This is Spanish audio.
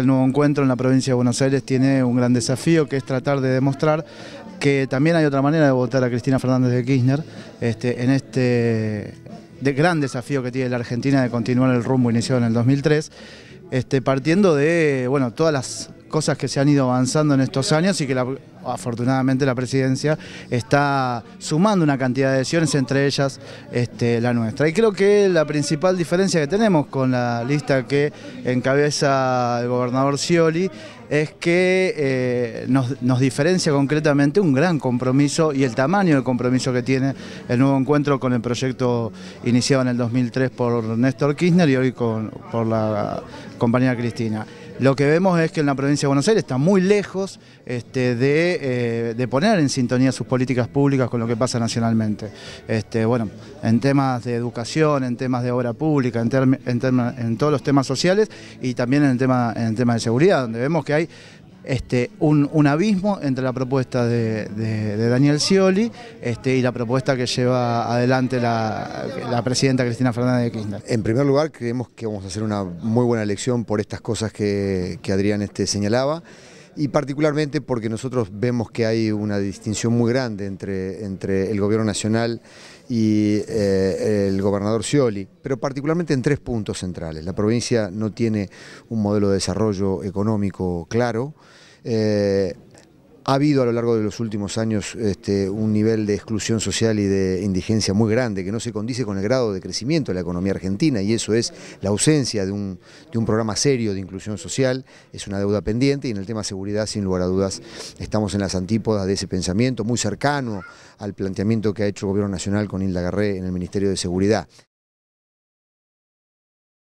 El nuevo encuentro en la provincia de Buenos Aires tiene un gran desafío que es tratar de demostrar que también hay otra manera de votar a Cristina Fernández de Kirchner este, en este gran desafío que tiene la Argentina de continuar el rumbo iniciado en el 2003, este, partiendo de bueno, todas las cosas que se han ido avanzando en estos años y que la afortunadamente la presidencia está sumando una cantidad de decisiones entre ellas este, la nuestra. Y creo que la principal diferencia que tenemos con la lista que encabeza el gobernador Scioli es que eh, nos, diferencia concretamente un gran compromiso y el tamaño del compromiso que tiene el nuevo encuentro con el proyecto iniciado en el 2003 por Néstor Kirchner y hoy con, por la compañera Cristina. Lo que vemos es que en la provincia de Buenos Aires está muy lejos este, de eh, de, poner en sintonía sus políticas públicas con lo que pasa nacionalmente. Este, bueno, en temas de educación, en temas de obra pública, en, todos los temas sociales y también en el tema, en el tema de seguridad, donde vemos que hay este, un, abismo entre la propuesta de, Daniel Scioli este, y la propuesta que lleva adelante la, presidenta Cristina Fernández de Kirchner. En primer lugar, creemos que vamos a hacer una muy buena elección por estas cosas que, Adrián este, señalaba y particularmente porque nosotros vemos que hay una distinción muy grande entre, entre el gobierno nacional y eh, el gobernador Scioli, pero particularmente en tres puntos centrales. La provincia no tiene un modelo de desarrollo económico claro, eh, ha habido a lo largo de los últimos años este, un nivel de exclusión social y de indigencia muy grande que no se condice con el grado de crecimiento de la economía argentina y eso es la ausencia de un, de un programa serio de inclusión social, es una deuda pendiente y en el tema seguridad sin lugar a dudas estamos en las antípodas de ese pensamiento muy cercano al planteamiento que ha hecho el Gobierno Nacional con Hilda Garré en el Ministerio de Seguridad.